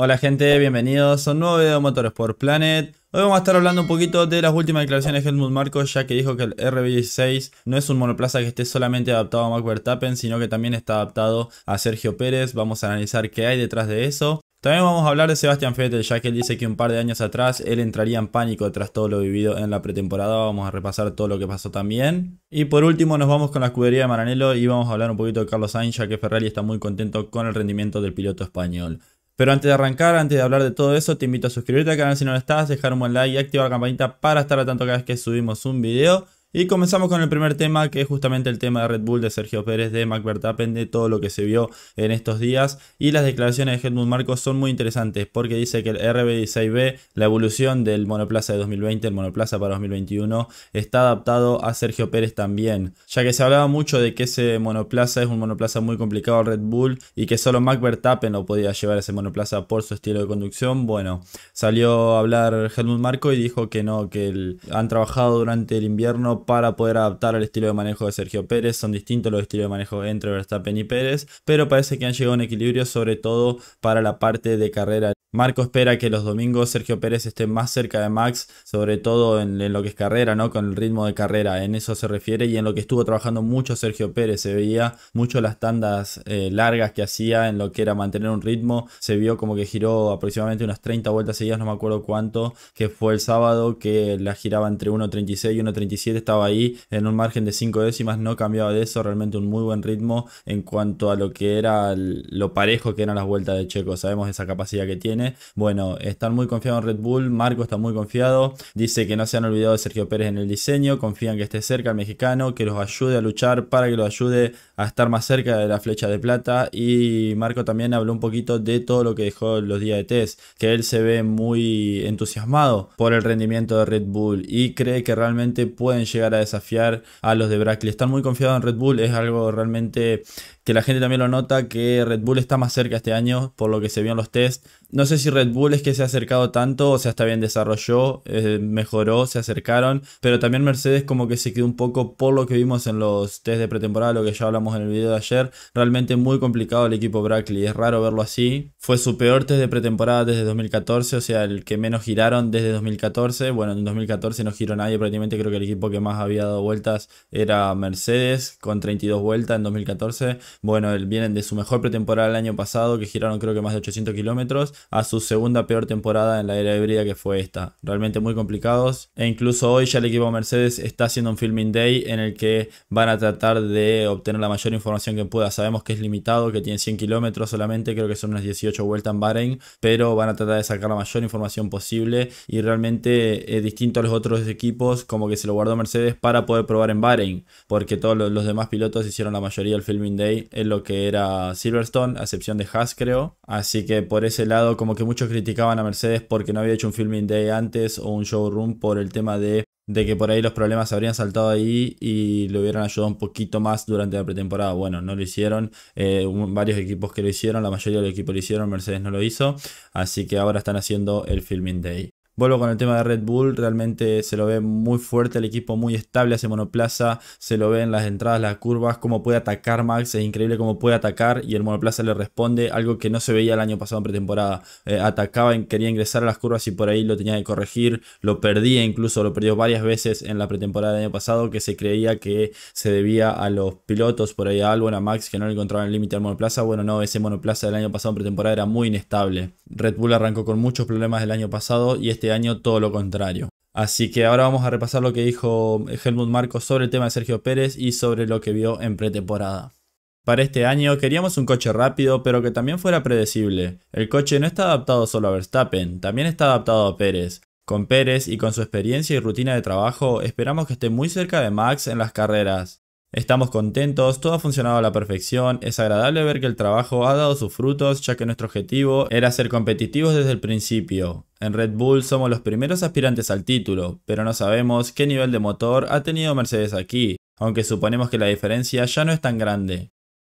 Hola gente, bienvenidos a un nuevo video de Motorsport Planet. Hoy vamos a estar hablando un poquito de las últimas declaraciones de Helmut Marko, ya que dijo que el RB16 no es un monoplaza que esté solamente adaptado a Max Verstappen, sino que también está adaptado a Sergio Pérez. Vamos a analizar qué hay detrás de eso. También vamos a hablar de Sebastian Vettel, ya que él dice que un par de años atrás él entraría en pánico tras todo lo vivido en la pretemporada. Vamos a repasar todo lo que pasó también. Y por último nos vamos con la escudería de Maranello y vamos a hablar un poquito de Carlos Sainz, ya que Ferrari está muy contento con el rendimiento del piloto español. Pero antes de arrancar, antes de hablar de todo eso, te invito a suscribirte al canal si no lo estás, dejar un buen like y activar la campanita para estar al tanto cada vez que subimos un video. Y comenzamos con el primer tema, que es justamente el tema de Red Bull de Sergio Pérez, de Mac Verstappen, de todo lo que se vio en estos días. Y las declaraciones de Helmut Marcos son muy interesantes, porque dice que el RB16B, la evolución del monoplaza de 2020, el monoplaza para 2021, está adaptado a Sergio Pérez también. Ya que se hablaba mucho de que ese monoplaza es un monoplaza muy complicado Red Bull y que solo Mac Verstappen lo podía llevar ese monoplaza por su estilo de conducción. Bueno, salió a hablar Helmut Marco y dijo que no, que han trabajado durante el invierno para poder adaptar al estilo de manejo de Sergio Pérez. Son distintos los estilos de manejo entre Verstappen y Pérez, pero parece que han llegado a un equilibrio sobre todo para la parte de carrera. Marco espera que los domingos Sergio Pérez esté más cerca de Max, sobre todo en, lo que es carrera, ¿no? Con el ritmo de carrera, en eso se refiere y en lo que estuvo trabajando mucho Sergio Pérez. Se veía mucho las tandas eh, largas que hacía en lo que era mantener un ritmo. Se vio como que giró aproximadamente unas 30 vueltas seguidas, no me acuerdo cuánto, que fue el sábado, que la giraba entre 1.36 y 1.37 estaba ahí en un margen de 5 décimas, no cambiaba de eso, realmente un muy buen ritmo en cuanto a lo que era lo parejo que eran las vueltas de Checo, sabemos esa capacidad que tiene. Bueno, están muy confiados en Red Bull, Marco está muy confiado, dice que no se han olvidado de Sergio Pérez en el diseño, confían que esté cerca el mexicano, que los ayude a luchar para que los ayude a estar más cerca de la flecha de plata y Marco también habló un poquito de todo lo que dejó los días de test, que él se ve muy entusiasmado por el rendimiento de Red Bull y cree que realmente pueden llegar llegar a desafiar a los de Brackley. Están muy confiados en Red Bull, es algo realmente que la gente también lo nota, que Red Bull está más cerca este año por lo que se vio en los tests no sé si Red Bull es que se ha acercado tanto, o sea, está bien, desarrolló, eh, mejoró, se acercaron, pero también Mercedes como que se quedó un poco por lo que vimos en los test de pretemporada, lo que ya hablamos en el video de ayer, realmente muy complicado el equipo Brackley, es raro verlo así. Fue su peor test de pretemporada desde 2014, o sea, el que menos giraron desde 2014, bueno, en 2014 no giró nadie, prácticamente creo que el equipo que más había dado vueltas era Mercedes, con 32 vueltas en 2014, bueno, vienen de su mejor pretemporada el año pasado, que giraron creo que más de 800 kilómetros, a su segunda peor temporada en la era híbrida que fue esta. Realmente muy complicados. E incluso hoy ya el equipo Mercedes está haciendo un filming day en el que van a tratar de obtener la mayor información que pueda. Sabemos que es limitado, que tiene 100 kilómetros solamente, creo que son unas 18 vueltas en Bahrein, pero van a tratar de sacar la mayor información posible y realmente distinto a los otros equipos, como que se lo guardó Mercedes para poder probar en Bahrein, porque todos los demás pilotos hicieron la mayoría del filming day en lo que era Silverstone, a excepción de Haas creo. Así que por ese lado como que muchos criticaban a Mercedes porque no había hecho un filming day antes o un showroom por el tema de, de que por ahí los problemas habrían saltado ahí y le hubieran ayudado un poquito más durante la pretemporada. Bueno, no lo hicieron, eh, varios equipos que lo hicieron, la mayoría del equipo lo hicieron, Mercedes no lo hizo, así que ahora están haciendo el filming day. Vuelvo con el tema de Red Bull, realmente se lo ve muy fuerte, el equipo muy estable hace monoplaza, se lo ve en las entradas, las curvas, cómo puede atacar Max, es increíble cómo puede atacar y el monoplaza le responde, algo que no se veía el año pasado en pretemporada. Eh, atacaba, quería ingresar a las curvas y por ahí lo tenía que corregir, lo perdía incluso, lo perdió varias veces en la pretemporada del año pasado, que se creía que se debía a los pilotos, por ahí a Albon, a Max, que no le encontraban el límite al monoplaza. Bueno, no, ese monoplaza del año pasado en pretemporada era muy inestable. Red Bull arrancó con muchos problemas del año pasado y este este año todo lo contrario. Así que ahora vamos a repasar lo que dijo Helmut Marcos sobre el tema de Sergio Pérez y sobre lo que vio en pretemporada. Para este año queríamos un coche rápido, pero que también fuera predecible. El coche no está adaptado solo a Verstappen, también está adaptado a Pérez. Con Pérez y con su experiencia y rutina de trabajo, esperamos que esté muy cerca de Max en las carreras. Estamos contentos, todo ha funcionado a la perfección, es agradable ver que el trabajo ha dado sus frutos ya que nuestro objetivo era ser competitivos desde el principio. En Red Bull somos los primeros aspirantes al título, pero no sabemos qué nivel de motor ha tenido Mercedes aquí, aunque suponemos que la diferencia ya no es tan grande.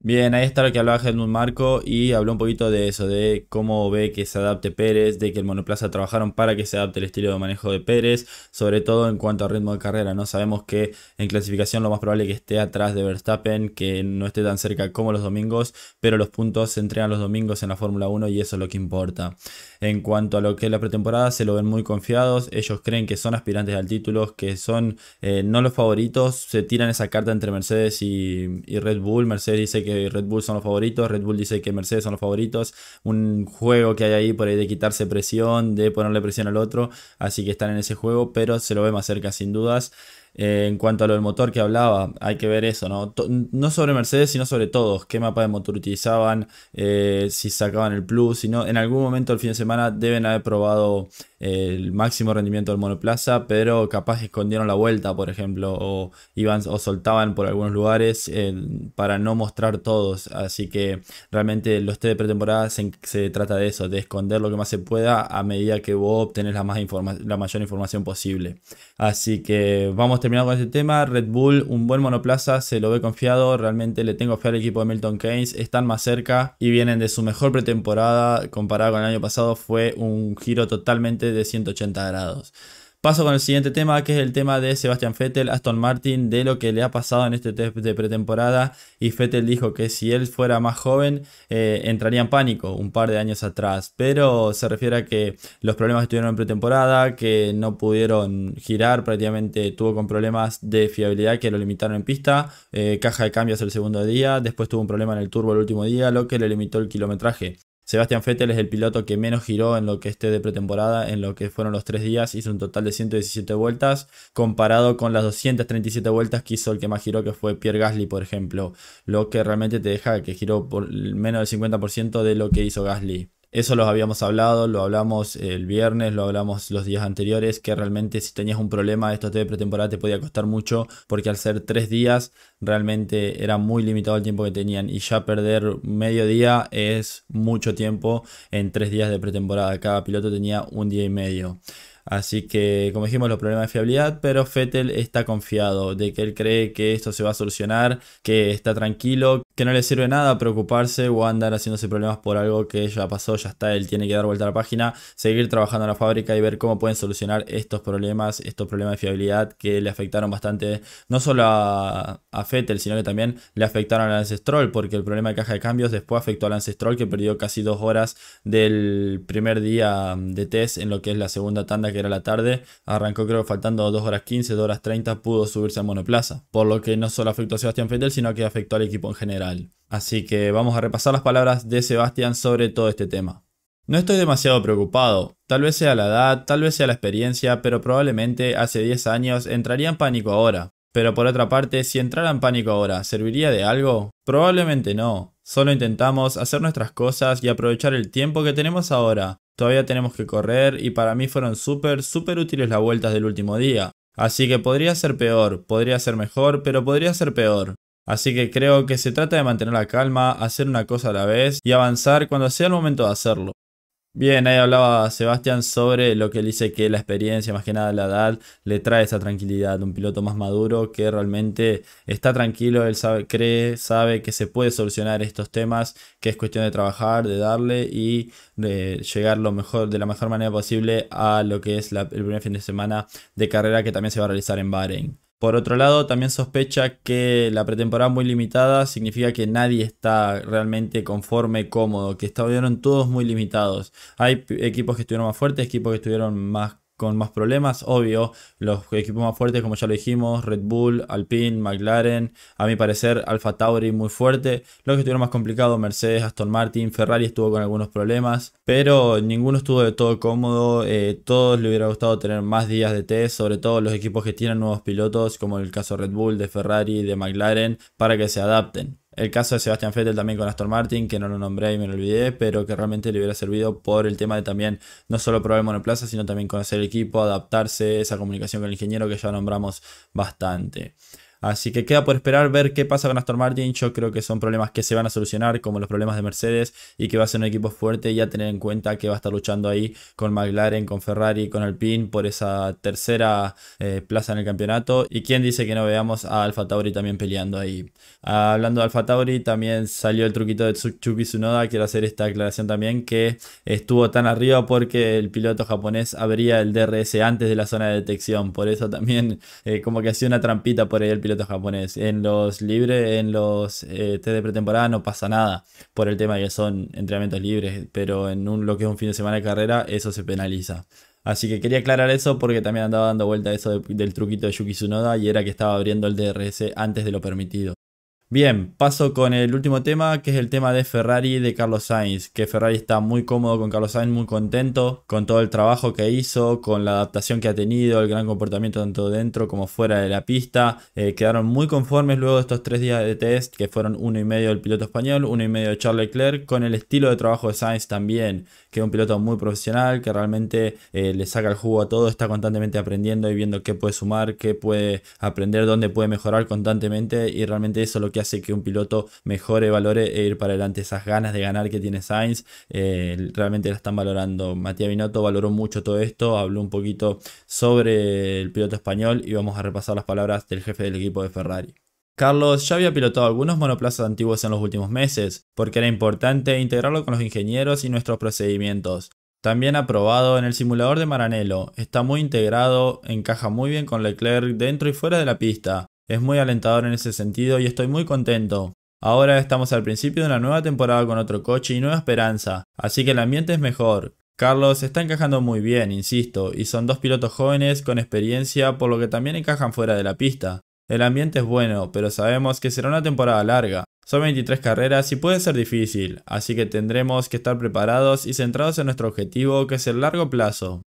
Bien, ahí está lo que hablaba Helmut Marco y habló un poquito de eso, de cómo ve que se adapte Pérez, de que el monoplaza trabajaron para que se adapte el estilo de manejo de Pérez, sobre todo en cuanto al ritmo de carrera, ¿no? Sabemos que en clasificación lo más probable es que esté atrás de Verstappen, que no esté tan cerca como los domingos, pero los puntos se entregan los domingos en la Fórmula 1 y eso es lo que importa. En cuanto a lo que es la pretemporada, se lo ven muy confiados, ellos creen que son aspirantes al título, que son eh, no los favoritos, se tiran esa carta entre Mercedes y, y Red Bull, Mercedes dice que que Red Bull son los favoritos, Red Bull dice que Mercedes son los favoritos, un juego que hay ahí por ahí de quitarse presión, de ponerle presión al otro, así que están en ese juego, pero se lo ve más cerca sin dudas. Eh, en cuanto a lo del motor que hablaba, hay que ver eso, ¿no? no sobre Mercedes, sino sobre todos. ¿Qué mapa de motor utilizaban? Eh, si sacaban el plus, si no. En algún momento el fin de semana deben haber probado el máximo rendimiento del monoplaza, pero capaz escondieron la vuelta, por ejemplo, o iban o soltaban por algunos lugares para no mostrar todos. Así que realmente los test de pretemporada se, trata de eso, de esconder lo que más se pueda a medida que vos obtenés la, más la mayor información posible. Así que vamos terminando con este tema. Red Bull, un buen monoplaza, se lo ve confiado. Realmente le tengo fe al equipo de Milton Keynes. Están más cerca y vienen de su mejor pretemporada comparado con el año pasado. Fue un giro totalmente de 180 grados. Paso con el siguiente tema, que es el tema de Sebastian Vettel, Aston Martin, de lo que le ha pasado en este test de pretemporada. Y Vettel dijo que si él fuera más joven, eh, entraría en pánico un par de años atrás. Pero se refiere a que los problemas que tuvieron en pretemporada, que no pudieron girar, prácticamente tuvo con problemas de fiabilidad que lo limitaron en pista. Eh, caja de cambios el segundo día, después tuvo un problema en el turbo el último día, lo que le limitó el kilometraje. Sebastián Fettel es el piloto que menos giró en lo que esté de pretemporada, en lo que fueron los tres días, hizo un total de 117 vueltas, comparado con las 237 vueltas que hizo el que más giró, que fue Pierre Gasly, por ejemplo, lo que realmente te deja que giró por menos del 50% de lo que hizo Gasly. Eso lo habíamos hablado, lo hablamos el viernes, lo hablamos los días anteriores, que realmente si tenías un problema, esto de pretemporada te podía costar mucho, porque al ser tres días realmente era muy limitado el tiempo que tenían y ya perder medio día es mucho tiempo en tres días de pretemporada. Cada piloto tenía un día y medio. Así que, como dijimos, los problemas de fiabilidad, pero Fettel está confiado de que él cree que esto se va a solucionar, que está tranquilo, que no le sirve nada preocuparse o andar haciéndose problemas por algo que ya pasó, ya está, él tiene que dar vuelta a la página, seguir trabajando en la fábrica y ver cómo pueden solucionar estos problemas, estos problemas de fiabilidad que le afectaron bastante, no solo a, Fettel, sino que también le afectaron al Ancestral, porque el problema de caja de cambios después afectó al Ancestral, que perdió casi dos horas del primer día de test en lo que es la segunda tanda, que era la tarde, arrancó creo faltando 2 horas 15, 2 horas 30, pudo subirse a monoplaza, por lo que no solo afectó a Sebastián Fettel, sino que afectó al equipo en general. Así que vamos a repasar las palabras de Sebastián sobre todo este tema. No estoy demasiado preocupado, tal vez sea la edad, tal vez sea la experiencia, pero probablemente hace 10 años entraría en pánico ahora. Pero por otra parte, si entrara en pánico ahora, ¿serviría de algo? Probablemente no. Solo intentamos hacer nuestras cosas y aprovechar el tiempo que tenemos ahora. Todavía tenemos que correr y para mí fueron súper, súper útiles las vueltas del último día. Así que podría ser peor, podría ser mejor, pero podría ser peor. Así que creo que se trata de mantener la calma, hacer una cosa a la vez y avanzar cuando sea el momento de hacerlo. Bien, ahí hablaba Sebastián sobre lo que él dice que la experiencia, más que nada la edad, le trae esa tranquilidad. Un piloto más maduro que realmente está tranquilo, él cree, sabe que se puede solucionar estos temas, que es cuestión de trabajar, de darle y de llegar lo mejor, de la mejor manera posible a lo que es el primer fin de semana de carrera que también se va a realizar en Bahrein. Por otro lado, también sospecha que la pretemporada muy limitada significa que nadie está realmente conforme, cómodo, que estuvieron todos muy limitados. Hay equipos que estuvieron más fuertes, equipos que estuvieron más con más problemas, obvio. Los equipos más fuertes, como ya lo dijimos, Red Bull, Alpine, McLaren, a mi parecer Alfa Tauri muy fuerte. Los que estuvieron más complicados, Mercedes, Aston Martin, Ferrari estuvo con algunos problemas, pero ninguno estuvo de todo cómodo. Eh, todos le hubiera gustado tener más días de test, sobre todo los equipos que tienen nuevos pilotos, como el caso Red Bull, de Ferrari, de McLaren, para que se adapten. El caso de Sebastián Vettel también con Aston Martin, que no lo nombré y me lo olvidé, pero que realmente le hubiera servido por el tema de también no solo probar el monoplaza, sino también conocer el equipo, adaptarse, esa comunicación con el ingeniero que ya nombramos bastante. Así que queda por esperar ver qué pasa con Aston Martin. Yo creo que son problemas que se van a solucionar, como los problemas de Mercedes, y que va a ser un equipo fuerte y a tener en cuenta que va a estar luchando ahí con McLaren, con Ferrari, con Alpine por esa tercera eh, plaza en el campeonato. Y quien dice que no veamos a Alfa Tauri también peleando ahí. hablando de Alfa Tauri, también salió el truquito de Tsuki Tsunoda. Quiero hacer esta aclaración también que estuvo tan arriba porque el piloto japonés abría el DRS antes de la zona de detección. Por eso también eh, como que hacía una trampita por ahí el piloto japonés. En los libres, en los eh, test de pretemporada no pasa nada por el tema que son entrenamientos libres, pero en un, lo que es un fin de semana de carrera, eso se penaliza. Así que quería aclarar eso porque también andaba dando vuelta eso del truquito de Yuki Tsunoda y era que estaba abriendo el DRS antes de lo permitido. Bien, paso con el último tema, que es el tema de Ferrari de Carlos Sainz, que Ferrari está muy cómodo con Carlos Sainz, muy contento con todo el trabajo que hizo, con la adaptación que ha tenido, el gran comportamiento tanto dentro como fuera de la pista. Eh, quedaron muy conformes luego de estos tres días de test, que fueron uno y medio del piloto español, uno y medio de Charles Leclerc, con el estilo de trabajo de Sainz también, que es un piloto muy profesional, que realmente eh, le saca el jugo a todo, está constantemente aprendiendo y viendo qué puede sumar, qué puede aprender, dónde puede mejorar constantemente, y realmente eso lo que que hace que un piloto mejore, valore e ir para adelante. Esas ganas de ganar que tiene Sainz, eh, realmente la están valorando. Matías Binotto valoró mucho todo esto, habló un poquito sobre el piloto español y vamos a repasar las palabras del jefe del equipo de Ferrari. Carlos ya había pilotado algunos monoplazas antiguos en los últimos meses, porque era importante integrarlo con los ingenieros y nuestros procedimientos. También ha probado en el simulador de Maranello, está muy integrado, encaja muy bien con Leclerc dentro y fuera de la pista. Es muy alentador en ese sentido y estoy muy contento. Ahora estamos al principio de una nueva temporada con otro coche y nueva esperanza, así que el ambiente es mejor. Carlos está encajando muy bien, insisto, y son dos pilotos jóvenes con experiencia, por lo que también encajan fuera de la pista. El ambiente es bueno, pero sabemos que será una temporada larga. Son 23 carreras y puede ser difícil, así que tendremos que estar preparados y centrados en nuestro objetivo, que es el largo plazo.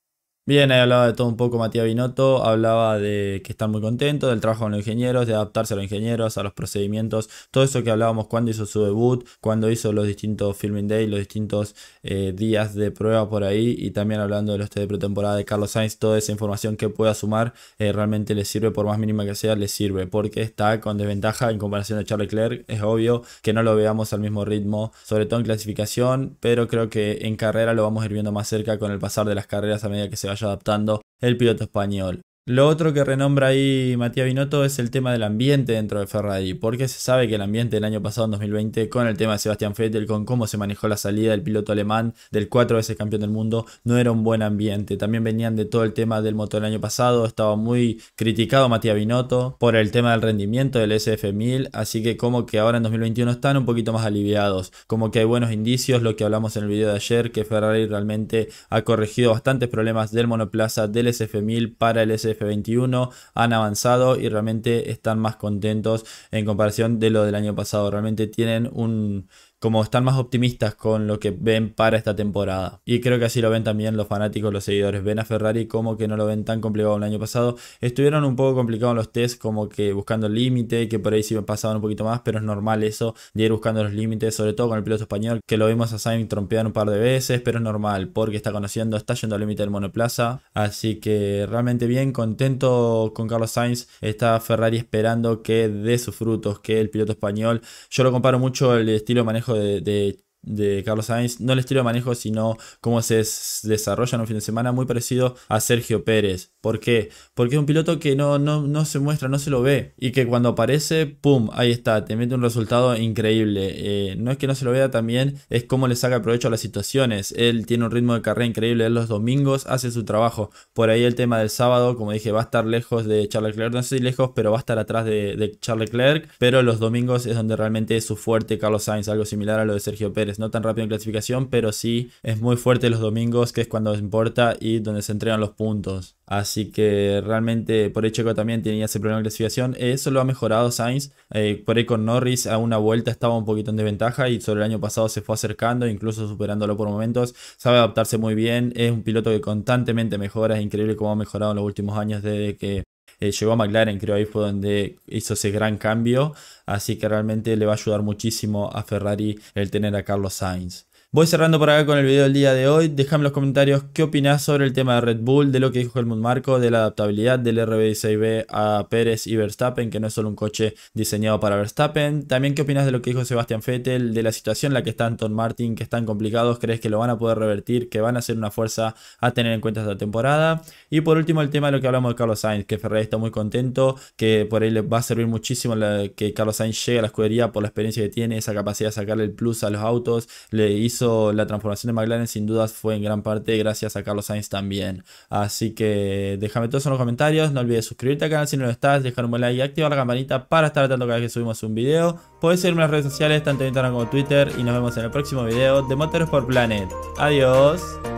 Bien, ahí hablaba de todo un poco Matías Binotto, hablaba de que está muy contento del trabajo con los ingenieros, de adaptarse a los ingenieros, a los procedimientos, todo eso que hablábamos cuando hizo su debut, cuando hizo los distintos filming days, los distintos eh, días de prueba por ahí, y también hablando de los test de pretemporada de Carlos Sainz, toda esa información que pueda sumar eh, realmente le sirve, por más mínima que sea, le sirve, porque está con desventaja en comparación a Charles Leclerc, es obvio que no lo veamos al mismo ritmo, sobre todo en clasificación, pero creo que en carrera lo vamos a ir viendo más cerca con el pasar de las carreras a medida que se vaya adaptando el piloto español. Lo otro que renombra ahí Matías Binotto es el tema del ambiente dentro de Ferrari, porque se sabe que el ambiente del año pasado, en 2020, con el tema de Sebastián Vettel, con cómo se manejó la salida del piloto alemán, del cuatro veces campeón del mundo, no era un buen ambiente. También venían de todo el tema del motor del año pasado, estaba muy criticado Matías Binotto por el tema del rendimiento del SF1000, así que como que ahora en 2021 están un poquito más aliviados, como que hay buenos indicios, lo que hablamos en el video de ayer, que Ferrari realmente ha corregido bastantes problemas del monoplaza del SF1000 para el SF F21 han avanzado y realmente están más contentos en comparación de lo del año pasado. Realmente tienen un como están más optimistas con lo que ven para esta temporada. Y creo que así lo ven también los fanáticos, los seguidores. Ven a Ferrari como que no lo ven tan complicado el año pasado. Estuvieron un poco complicados los test como que buscando el límite, que por ahí sí pasaban un poquito más, pero es normal eso de ir buscando los límites, sobre todo con el piloto español, que lo vimos a Sainz trompear un par de veces, pero es normal porque está conociendo, está yendo al límite del monoplaza. Así que realmente bien, contento con Carlos Sainz. Está Ferrari esperando que dé sus frutos, que el piloto español, yo lo comparo mucho el estilo de manejo de de Carlos Sainz, no el estilo de manejo, sino cómo se desarrolla en un fin de semana, muy parecido a Sergio Pérez. ¿Por qué? Porque es un piloto que no, no, se muestra, no se lo ve, y que cuando aparece, ¡pum! Ahí está, te mete un resultado increíble. Eh, no es que no se lo vea también, es cómo le saca provecho a las situaciones. Él tiene un ritmo de carrera increíble, él los domingos hace su trabajo. Por ahí el tema del sábado, como dije, va a estar lejos de Charles Leclerc, no sé si lejos, pero va a estar atrás de, de Charles Leclerc, pero los domingos es donde realmente es su fuerte Carlos Sainz, algo similar a lo de Sergio Pérez no tan rápido en clasificación, pero sí es muy fuerte los domingos, que es cuando importa y donde se entregan los puntos. Así que realmente por hecho Checo también tenía ese problema de clasificación. Eso lo ha mejorado Sainz. Eh, por ahí con Norris a una vuelta estaba un poquito en desventaja y sobre el año pasado se fue acercando, incluso superándolo por momentos. Sabe adaptarse muy bien. Es un piloto que constantemente mejora. Es increíble cómo ha mejorado en los últimos años desde que eh, llegó a McLaren, creo ahí fue donde hizo ese gran cambio, así que realmente le va a ayudar muchísimo a Ferrari el tener a Carlos Sainz. Voy cerrando por acá con el video del día de hoy. Déjame en los comentarios qué opinas sobre el tema de Red Bull, de lo que dijo Helmut Marco, de la adaptabilidad del RB6B a Pérez y Verstappen, que no es solo un coche diseñado para Verstappen. También qué opinas de lo que dijo Sebastian Vettel, de la situación en la que está Anton Martin, que están complicados, crees que lo van a poder revertir, que van a ser una fuerza a tener en cuenta esta temporada. Y por último el tema de lo que hablamos de Carlos Sainz, que Ferrari está muy contento, que por ahí le va a servir muchísimo que Carlos Sainz llegue a la escudería por la experiencia que tiene, esa capacidad de sacarle el plus a los autos, le hizo la transformación de McLaren sin dudas fue en gran parte gracias a Carlos Sainz también. Así que déjame todos en los comentarios, no olvides suscribirte al canal si no lo estás, dejar un buen like y activar la campanita para estar atento cada vez que subimos un video. Puedes seguirme en las redes sociales, tanto en Instagram como Twitter y nos vemos en el próximo video de por Planet. Adiós.